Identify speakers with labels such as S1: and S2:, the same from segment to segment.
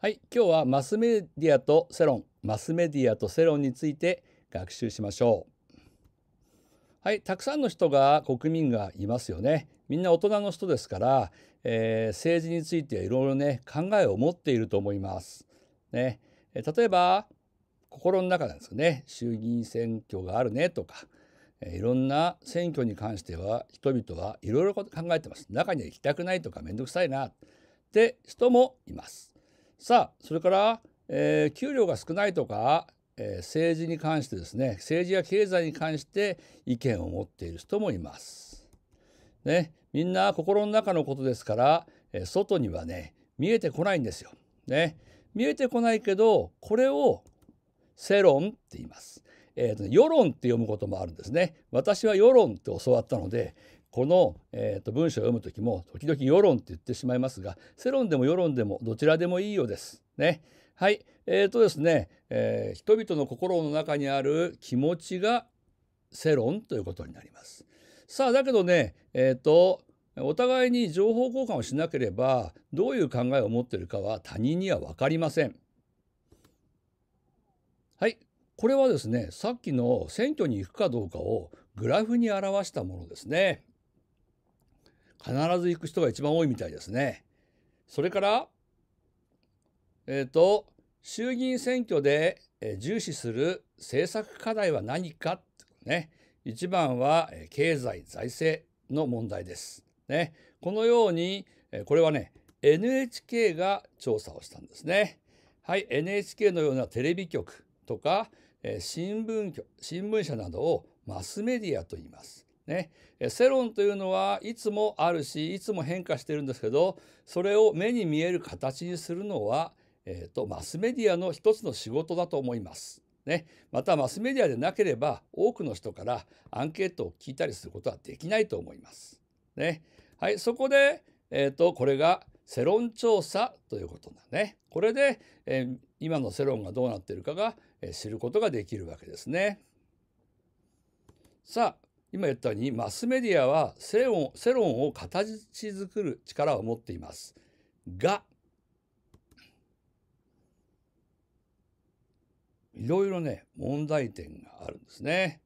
S1: はい、今日はマスメディアと世論、マスメディアと世論について学習しましょう。はい、たくさんの人が国民がいますよね。みんな大人の人ですから、えー、政治についていろいろね考えを持っていると思います。ね、例えば心の中なんですよね。衆議院選挙があるねとか。いろんな選挙に関しては人々はいろいろ考えてます。中には行きたくないとか面倒くさいなって人もいます。さあそれから、えー、給料が少ないとか、えー、政治に関してですね政治や経済に関して意見を持っている人もいます。ね、みんな心の中のことですから、えー、外にはね見えてこないんですよ。ね、見えてこないけどこれを世論って言います。えーと、ね、世論って読むこともあるんですね。私は世論って教わったので、この、えーと、文章を読む時も時々世論って言ってしまいますが世論でも世論でもどちらでもいいようです。ね。はい。えーとですね、えー、人々の心の中にある気持ちが世論ということになります。さあだけどね、えーと、とお互いに情報交換をしなければどういう考えを持っているかは他人には分かりません。はい。これはですね、さっきの選挙に行くかどうかをグラフに表したものですね。必ず行く人が一番多いみたいですね。それから、えっ、ー、と、衆議院選挙で重視する政策課題は何かね。一番は経済財政の問題です。ね。このように、これはね、NHK が調査をしたんですね。はい、NHK のようなテレビ局とか、え新聞局、新聞社などをマスメディアと言います。ね、世論というのはいつもあるしいつも変化してるんですけどそれを目に見える形にするのは、えーと、マスメディアの一つの仕事だと思います。ね、またマスメディアでなければ多くの人からアンケートを聞いたりすることはできないと思います。ね、はい、そこで、えーと、とこれが世論調査ということだね。これで、えー、今の世論がどうなっているかが、えー、知ることができるわけですね。さあ今言ったようにマスメディアは世論世論を形作る力を持っていますがいろいろね問題点があるんですね。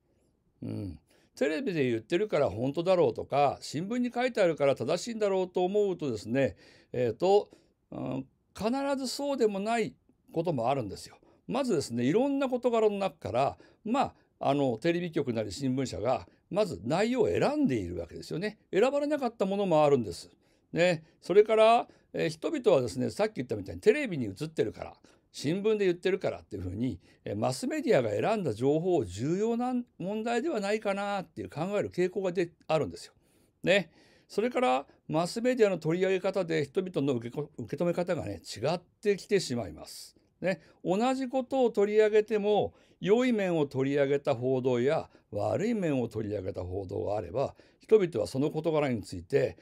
S1: うん、テレビで言ってるから本当だろうとか新聞に書いてあるから正しいんだろうと思うとですねえっ、ー、と、うん、必ずそうでもないこともあるんですよ。まずですねいろんな事柄の中からまああのテレビ局なり新聞社がまず内容を選んでいるわけですよね。選ばれなかったものもあるんです。ね、それから、えー、人々はですねさっき言ったみたいにテレビに映ってるから新聞で言ってるからっていうふうに、えー、マスメディアが選んだ情報を重要な問題ではないかなっていう考える傾向がであるんですよ。ね、それからマスメディアの取り上げ方で人々の受け受け止め方がね違ってきてしまいます。ね、同じことを取り上げても良い面を取り上げた報道や悪い面を取り上げた報道があれば人々はその事柄について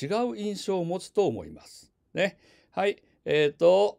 S1: 違う印象を持つと思います。ね、はいえーと、と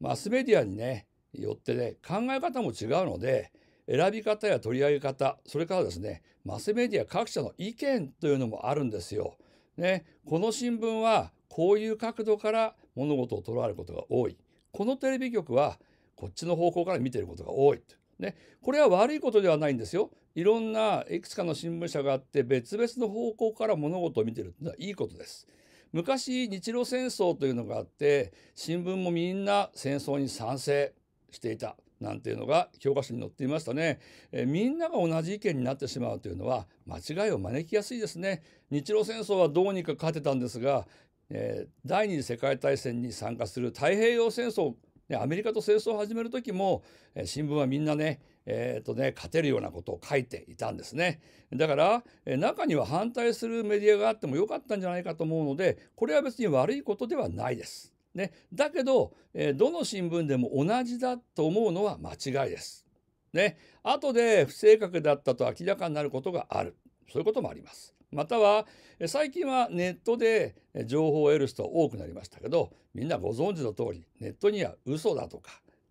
S1: マスメディアにねよってね考え方も違うので選び方や取り上げ方それからですねマスメディア各社の意見というのもあるんですよ。ね、この新聞はこういう角度から物事を捉えることが多いこのテレビ局はこっちの方向から見ていることが多いね、これは悪いことではないんですよ。いろんないくつかの新聞社があって別々の方向から物事を見てるのはいいことです。昔日露戦争というのがあって新聞もみんな戦争に賛成していたなんていうのが教科書に載っていましたね、えみんなが同じ意見になってしまうというのは間違いを招きやすいですね日露戦争はどうにか勝てたんですが、えー、第二次世界大戦に参加する太平洋戦争でアメリカと戦争を始める時も、え新聞はみんなね,、えー、っとね勝てるようなことを書いていたんですねだから、え中には反対するメディアがあってもよかったんじゃないかと思うのでこれは別に悪いことではないです。ね、だけど、えどの新聞でも同じだと思うのは間違いです。ね、後で不正確だったと明らかになることがあるそういうこともあります。または最近はネットで情報を得る人多くなりましたけどみんなご存知の通りネットには嘘だとか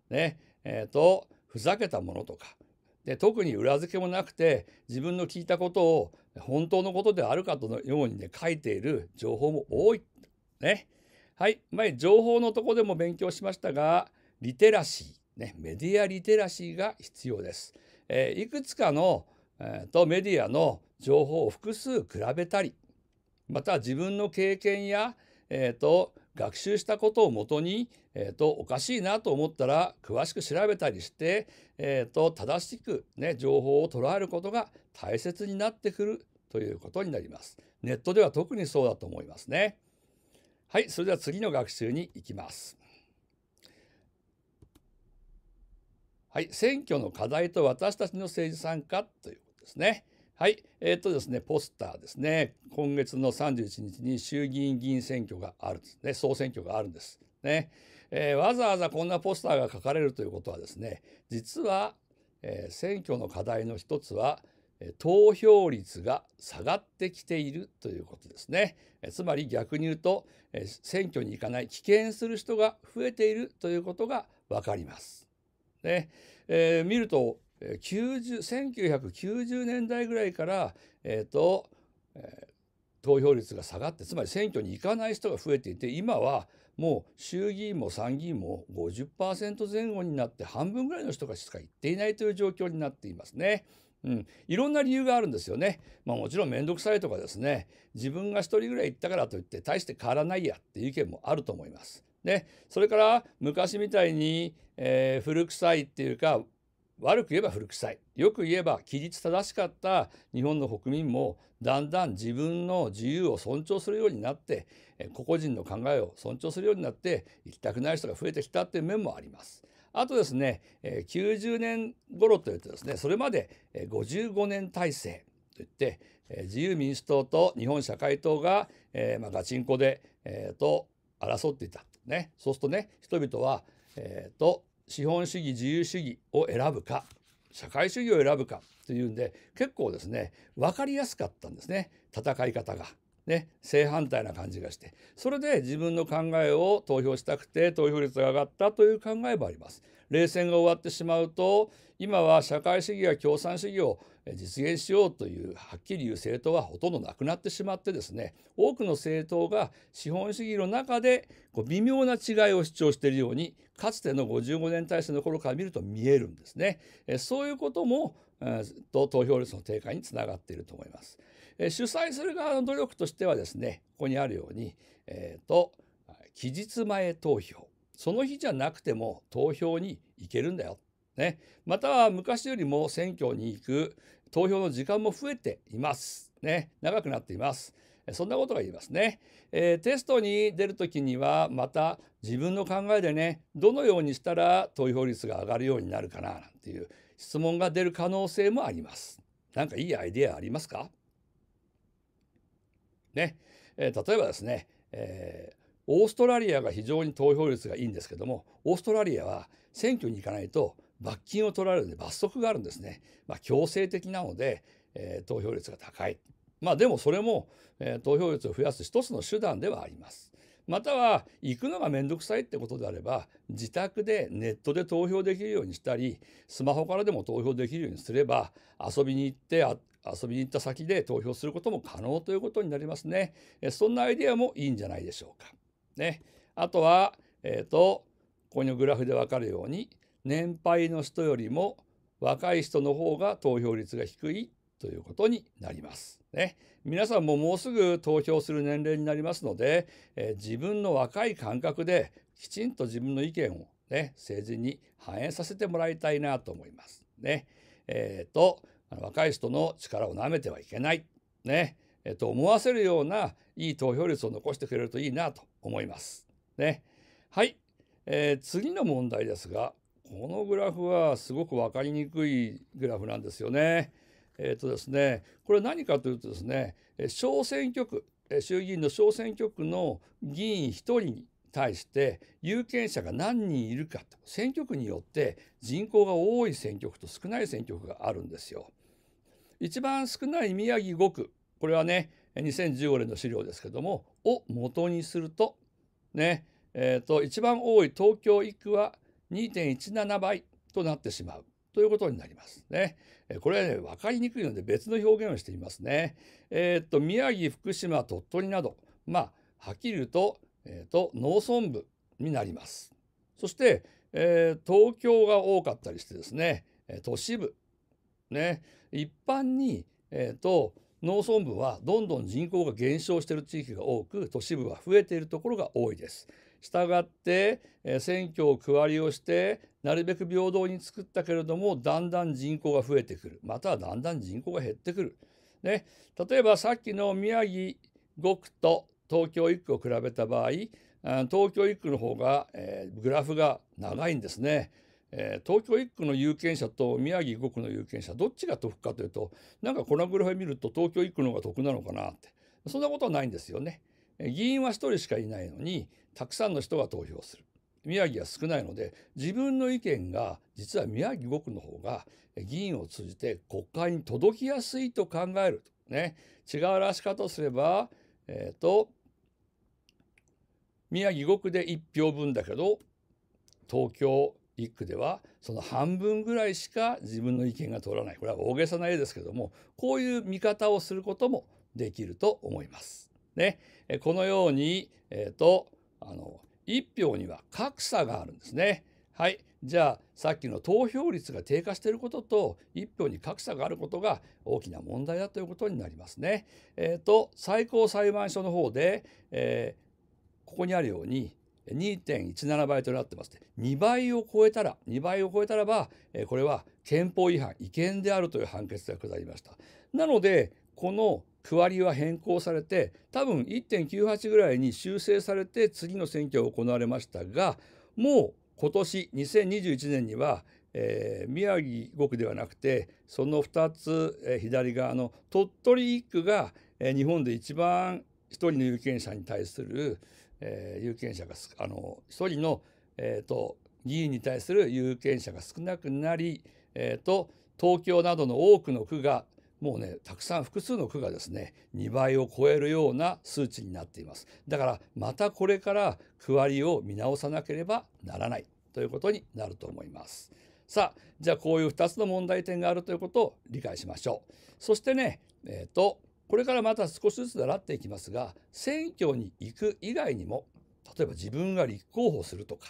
S1: ねえーと、ふざけたものとかで特に裏付けもなくて自分の聞いたことを本当のことであるかとのようにね書いている情報も多い。ね、はい前情報のとこでも勉強しましたがリテラシー、ね、メディアリテラシーが必要です。えー、いくつかの、えーとメディアの情報を複数比べたりまた自分の経験や、えーと、学習したことをもとに、えーと、とおかしいなと思ったら詳しく調べたりして、えーと、と正しく、ね、情報を捉えることが大切になってくるということになります。ネットでは特にそうだと思いますね。はい、それでは次の学習に行きます。はい、選挙の課題と私たちの政治参加ということですね。はい、えー、っとですね、ポスターですね。今月の31日に衆議院議員選挙があるんですね。総選挙があるんです。ね。えー、わざわざこんなポスターが書かれるということはですね、実は、えー、選挙の課題の一つは、投票率が下がってきているということですね。つまり逆に言うと、選挙に行かない、棄権する人が増えているということがわかります。ね、えー、見ると1990年代ぐらいから、えーとえー、投票率が下がってつまり選挙に行かない人が増えていて今はもう衆議院も参議院も50%前後になって半分ぐらいの人がしか行っていないという状況になっていますね。うん、いろんな理由があるんですよね。まあ、もちろん面倒くさいとかですね自分が1人ぐらい行ったからといって大して変わらないやっていう意見もあると思います。ね、それから昔みたいに、えー、古臭いっていうか悪く言えば古臭いよく言えば規律正しかった日本の国民もだんだん自分の自由を尊重するようになって個々人の考えを尊重するようになって行きたくない人が増えてきたっていう面もあります。あとですね90年頃というとですねそれまで55年体制といって自由民主党と日本社会党が、まあ、ガチンコで、えー、と争っていた、ね、そうするとね人々は、えーと資本主義自由主義を選ぶか社会主義を選ぶかというんで結構ですね分かりやすかったんですね戦い方が。ね、正反対な感じがしてそれで自分の考えを投票したくて投票率が上がったという考えもあります。冷戦が終わってしまうと今は社会主義や共産主義を実現しようというはっきり言う政党はほとんどなくなってしまってですね多くの政党が資本主義の中でこう微妙な違いを主張しているようにかつての55年体制の頃から見ると見えるんですね。そういうこともと投票率の低下につながっていると思います。主催する側の努力としてはですねここにあるように、えーと期日前投票その日じゃなくても投票に行けるんだよね、または昔よりも選挙に行く投票の時間も増えています。ね、長くなっています。そんなことが言えますね。えー、テストに出るときにはまた自分の考えでねどのようにしたら投票率が上がるようになるかななんていう質問が出る可能性もあります。なかいいアイデアありますかね、えー、例えばですね、えー、オーストラリアが非常に投票率がいいんですけどもオーストラリアは選挙に行かないと罰金を取られるで罰則があるんですね。まあ、強制的なので、えー、投票率が高い。まあでもそれも、えー、投票率を増やす一つの手段ではあります。または行くのが面倒くさいってことであれば自宅でネットで投票できるようにしたりスマホからでも投票できるようにすれば遊びに行って遊びに行った先で投票することも可能ということになりますね。そんなアイデアもいいんじゃないでしょうか。ね、あとは、えーと、ここのグラフでわかるように年配の人よりも若い人の方が投票率が低いということになります。ね、皆さんももうすぐ投票する年齢になりますので、えー、自分の若い感覚できちんと自分の意見を、ね、政治に反映させてもらいたいなと思います。ね、えーと、若い人の力をなめてはいけない、ねえー、と思わせるようないい投票率を残してくれるといいなと思います。ね、はい、えー、次の問題ですがこのグラフはすごく分かりにくいグラフなんですよね。えっ、ー、とですね、これ何かというとですね、小選挙区、衆議院の小選挙区の議員1人に対して有権者が何人いるかと、選挙区によって人口が多い選挙区と少ない選挙区があるんですよ。一番少ない宮城5区、これはね、2015年の資料ですけども、を元にすると、ね、えっ、ー、と、一番多い東京1区は2.17倍となってしまうということになりますね。これはね、分かりにくいので別の表現をしてみますね。えー、っと、宮城、福島、鳥取など、まあ、はっきり言うと、えー、っと、農村部になります。そして、えー、東京が多かったりしてですね、都市部、ね、一般に、えーと、と農村部はどんどん人口が減少している地域が多く都市部は増えているところが多いです。従って選挙を区割りをしてなるべく平等に作ったけれどもだんだん人口が増えてくるまたはだんだん人口が減ってくる。ね、例えばさっきの宮城5区と東京1区を比べた場合東京1区の方が、えー、グラフが長いんですね。えー、東京1区の有権者と宮城5区の有権者どっちが得かというとなんかこのグラフ見ると東京1区の方が得なのかなってそんなことはないんですよね。議員は1人しかいないのにたくさんの人が投票する宮城は少ないので自分の意見が実は宮城5区の方が議員を通じて国会に届きやすいと考えるとね違うらし方とすればえっ、ー、と宮城5区で1票分だけど東京1区ではその半分ぐらいしか自分の意見が通らないこれは大げさな絵ですけどもこういう見方をすることもできると思います。ね、このように、えーと、あの1票には格差があるんですね。はい、じゃあさっきの投票率が低下していることと1票に格差があることが大きな問題だということになりますね。えーと、最高裁判所の方で、えー、ここにあるように2.17倍となってます、て2倍を超えたら2倍を超えたらば、えー、これは憲法違反違憲であるという判決が下りました。なのでこの区割りは変更されて多分1.98ぐらいに修正されて次の選挙が行われましたがもう今年2021年には、えー、宮城5区ではなくてその2つ、えー、左側の鳥取1区が、えー、日本で一番1人の有権者に対する、えー、有権者があの1人の、えーと、議員に対する有権者が少なくなり、えーと東京などの多くの区がもうねたくさん複数の区がですね2倍を超えるような数値になっていますだからまたこれから区割りを見直さなければならないということになると思いますさあじゃあこういう2つの問題点があるということを理解しましょうそしてねえっ、ー、とこれからまた少しずつ習っていきますが選挙に行く以外にも例えば自分が立候補するとか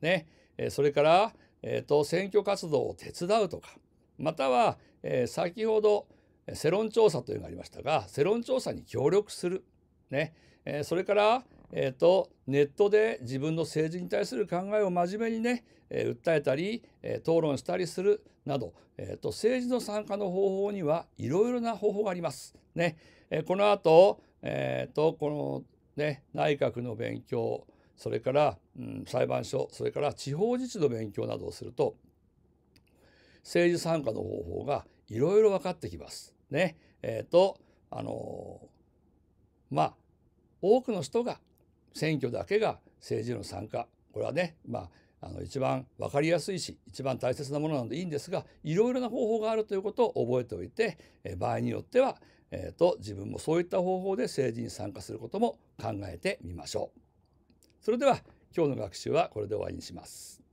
S1: ねそれから、えーと、と選挙活動を手伝うとかまたは、えー、先ほど世論調査というのがありましたが世論調査に協力する、ねえー、それから、えーと、ネットで自分の政治に対する考えを真面目にね、えー、訴えたり、えー、討論したりするなど、えーと、政治の参加の方法にはいろいろな方法があります。ねえこの後、えーと、とこの、ね、内閣の勉強それから、うん、裁判所それから地方自治の勉強などをすると政治参加の方法がいろいろ分かってきます。ねえーと、あのまあ多くの人が選挙だけが政治の参加これはね、まあ、あの一番分かりやすいし一番大切なものなのでいいんですがいろいろな方法があるということを覚えておいて、え場合によっては、えーと自分もそういった方法で政治に参加することも考えてみましょう。それでは今日の学習はこれで終わりにします。